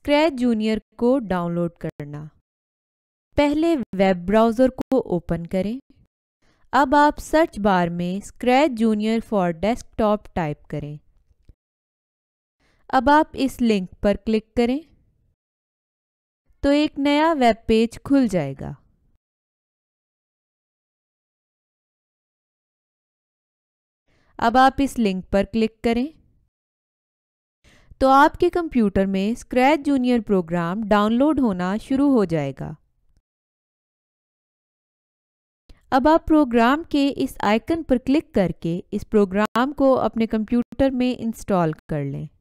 scratch junior को download करना पहले वेब ब्राउज़र को ओपन करें अब आप सर्च बार में Scratch Junior for desktop type करें अब आप इस लिंक पर क्लिक करें तो एक नया वेब पेज खुल जाएगा अब आप इस लिंक पर क्लिक करें तो आपके कंप्यूटर में स्क्रैच जूनियर प्रोग्राम डाउनलोड होना शुरू हो जाएगा अब आप प्रोग्राम के इस आइकन पर क्लिक करके इस प्रोग्राम को अपने कंप्यूटर में इंस्टॉल कर लें